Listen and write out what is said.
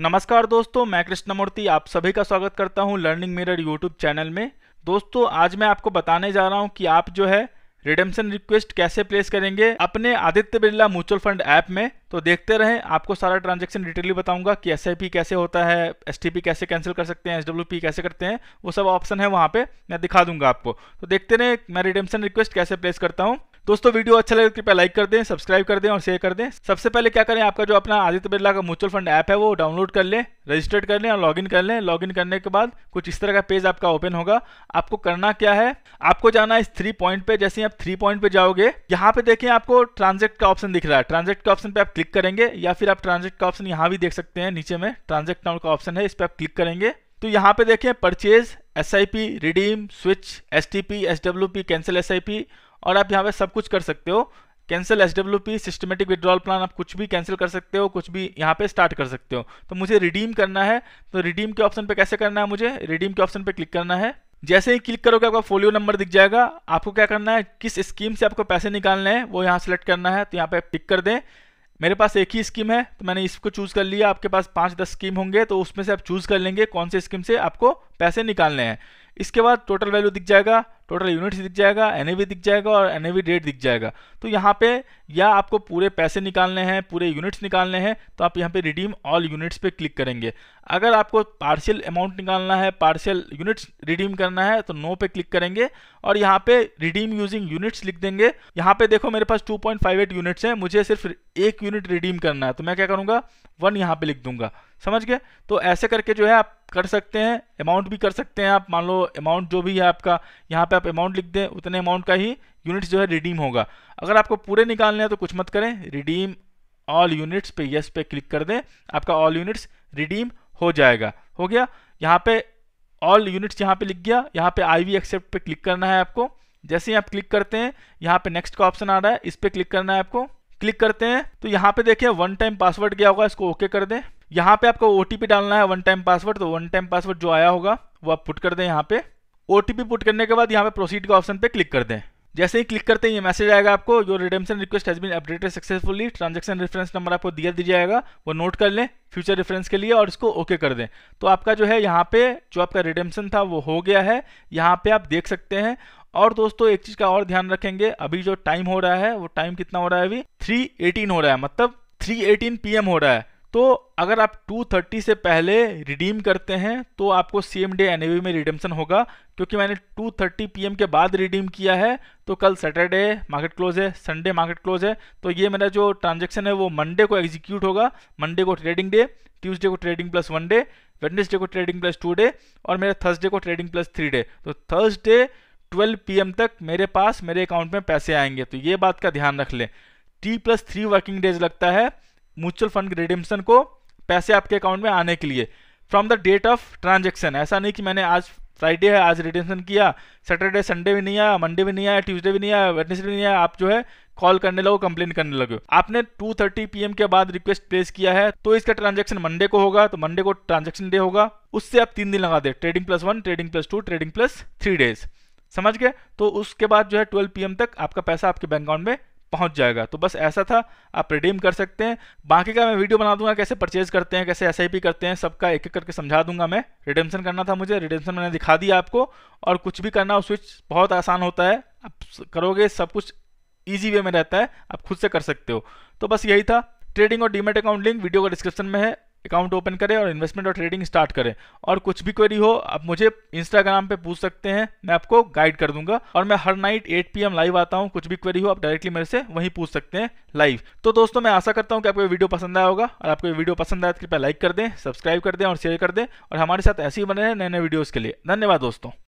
नमस्कार दोस्तों मैं कृष्णमूर्ति आप सभी का स्वागत करता हूं लर्निंग मिरर यूट्यूब चैनल में दोस्तों आज मैं आपको बताने जा रहा हूं कि आप जो है रिडेम्पशन रिक्वेस्ट कैसे प्लेस करेंगे अपने Aditya Birla mutual fund app में तो देखते रहें आपको सारा ट्रांजेक्शन डिटेली बताऊंगा कि एस कैसे होता है एस कैसे कैंसिल कर सकते हैं एस कैसे करते हैं वो सब ऑप्शन है वहाँ पे मैं दिखा दूंगा आपको तो देखते रहें मैं रिडेम्पशन रिक्वेस्ट कैसे प्लेस करता हूँ दोस्तों वीडियो अच्छा लगे तो कृपया लाइक कर दें सब्सक्राइब कर दें और शेयर कर दें सबसे पहले क्या करें आपका जो अपना आदित्य बिरला का म्यूचुअल फंड ऐप है वो डाउनलोड कर लें रजिस्टर्ड कर लें और लॉगिन कर लें लॉगिन करने के बाद कुछ इस तरह का पेज आपका ओपन होगा आपको करना क्या है आपको जाना है इस थ्री पॉइंट पे जैसे आप थ्री पॉइंट पे जाओगे यहाँ पे देखें आपको ट्रांजेक्ट का ऑप्शन दिख रहा है ट्रांजेक्ट के ऑप्शन पे आप क्लिक करेंगे या फिर आप ट्रांजेक्ट का ऑप्शन यहाँ भी देख सकते हैं नीचे में ट्रांजेक्ट नाउट का ऑप्शन है इस पर आप क्लिक करेंगे तो यहाँ पे देखें purchase S I P redeem switch S T P S W P cancel S I P और आप यहाँ पे सब कुछ कर सकते हो cancel S W P systematic withdrawal plan आप कुछ भी कैंसिल कर सकते हो कुछ भी यहाँ पे स्टार्ट कर सकते हो तो मुझे रिडीम करना है तो रिडीम के ऑप्शन पे कैसे करना है मुझे रिडीम के ऑप्शन पे क्लिक करना है जैसे ही क्लिक करोगे आपका फोलियो नंबर दिख जाएगा आपको क्या करना है किस स्कीम से आपको पैसे निकालने हैं वो यहाँ सेलेक्ट करना है तो यहाँ पे टिक कर दें मेरे पास एक ही स्कीम है तो मैंने इसको चूज़ कर लिया आपके पास पाँच दस स्कीम होंगे तो उसमें से आप चूज़ कर लेंगे कौन से स्कीम से आपको पैसे निकालने हैं इसके बाद टोटल वैल्यू दिख जाएगा टोटल यूनिट्स दिख जाएगा एन दिख जाएगा और एन डेट दिख जाएगा तो यहाँ पे या आपको पूरे पैसे निकालने हैं पूरे यूनिट्स निकालने हैं तो आप यहाँ पे रिडीम ऑल यूनिट्स पे क्लिक करेंगे अगर आपको पार्शियल अमाउंट निकालना है पार्शियल यूनिट्स रिडीम करना है तो नो पे क्लिक करेंगे और यहाँ पे रिडीम यूजिंग यूनिट्स लिख देंगे यहाँ पे देखो मेरे पास टू यूनिट्स हैं मुझे सिर्फ एक यूनिट रिडीम करना है तो मैं क्या करूँगा वन यहाँ पे लिख दूंगा समझ गए तो ऐसे करके जो है आप कर सकते हैं अमाउंट भी कर सकते हैं आप मान लो अमाउंट जो भी है आपका यहाँ पे आप अमाउंट लिख दें उतने अमाउंट का ही यूनिट्स जो है रिडीम होगा अगर आपको पूरे निकालने हैं तो कुछ मत करें रिडीम ऑल यूनिट्स पे यस पे क्लिक कर दें आपका ऑल यूनिट्स रिडीम हो जाएगा हो गया यहाँ पे ऑल यूनिट्स यहाँ पे लिख गया यहाँ पे आई वी एक्सेप्ट पे क्लिक करना है आपको जैसे ही आप क्लिक करते हैं यहाँ पे नेक्स्ट का ऑप्शन आ रहा है इस पर क्लिक करना है आपको क्लिक करते हैं तो यहाँ पे देखिए वन टाइम पासवर्ड गया होगा इसको ओके कर दें यहाँ पे आपको ओ डालना है वन टाइम पासवर्ड तो वन टाइम पासवर्ड जो आया होगा वो आप पुट कर दें यहाँ पे ओ पुट करने के बाद यहाँ पे प्रोसीड का ऑप्शन पे क्लिक कर दें जैसे ही क्लिक करते हैं ये मैसेज आएगा आपको your redemption request has been updated successfully transaction reference number आपको दिया दी जाएगा वो नोट कर लें फ्यूचर रेफरेंस के लिए और इसको ओके okay कर दें तो आपका जो है यहाँ पे जो आपका रिडेमशन था वो हो गया है यहाँ पे आप देख सकते हैं और दोस्तों एक चीज़ का और ध्यान रखेंगे अभी जो टाइम हो रहा है वो टाइम कितना हो रहा है अभी थ्री हो रहा है मतलब थ्री एटीन हो रहा है तो अगर आप 230 से पहले रिडीम करते हैं तो आपको सेम डे एन में रिडीम्सन होगा क्योंकि मैंने 230 पीएम के बाद रिडीम किया है तो कल सैटरडे मार्केट क्लोज है संडे मार्केट क्लोज है तो ये मेरा जो ट्रांजेक्शन है वो मंडे को एग्जीक्यूट होगा मंडे को ट्रेडिंग डे ट्यूसडे को trading plus one day Wednesday को ट्रेडिंग प्लस टू डे और मेरे थर्सडे को ट्रेडिंग प्लस थ्री डे तो थर्सडे ट्वेल्व पी तक मेरे पास मेरे अकाउंट में पैसे आएंगे तो ये बात का ध्यान रख लें T plus three working days लगता है म्यूचुअल फंड रिडिमशन को पैसे आपके अकाउंट में आने के लिए from the date of transaction ऐसा नहीं कि मैंने आज फ्राइडे है आज रिडिमशन किया सैटरडे संडे भी नहीं आया मंडे भी नहीं आया ट्यूजडे भी नहीं आया वेडनेसडे भी नहीं आया आप जो है कॉल करने लगो कंप्लेन करने लगे आपने 2:30 पीएम के बाद रिक्वेस्ट प्लेस किया है तो इसका ट्रांजेक्शन मंडे को होगा तो मंडे को ट्रांजेक्शन डे होगा उससे आप तीन दिन लगा दे trading plus one trading plus two trading plus three days समझ गए तो उसके बाद जो है ट्वेल्व पी तक आपका पैसा आपके बैंक अकाउंट में पहुंच जाएगा तो बस ऐसा था आप रिडीम कर सकते हैं बाकी का मैं वीडियो बना दूंगा कैसे परचेज करते हैं कैसे एस करते हैं सबका एक एक करके समझा दूंगा मैं रिडेम्सन करना था मुझे रिडेम्सन मैंने दिखा दिया आपको और कुछ भी करना स्विच बहुत आसान होता है आप करोगे सब कुछ ईजी वे में रहता है आप खुद से कर सकते हो तो बस यही था ट्रेडिंग और डीमेट अकाउंट लिंक वीडियो का डिस्क्रिप्शन में है अकाउंट ओपन करें और इन्वेस्टमेंट और ट्रेडिंग स्टार्ट करें और कुछ भी क्वेरी हो आप मुझे इंस्टाग्राम पे पूछ सकते हैं मैं आपको गाइड कर दूंगा और मैं हर नाइट 8 पीएम लाइव आता हूँ कुछ भी क्वेरी हो आप डायरेक्टली मेरे से वहीं पूछ सकते हैं लाइव तो दोस्तों मैं आशा करता हूँ कि आपको ये वीडियो पसंद आया होगा और आपको ये वीडियो पसंद आया तो कृपया लाइक कर दें सब्सक्राइब कर दें और शेयर कर दें और हमारे साथ ऐसे ही बने रहे नए नए वीडियोज़ के लिए धन्यवाद दोस्तों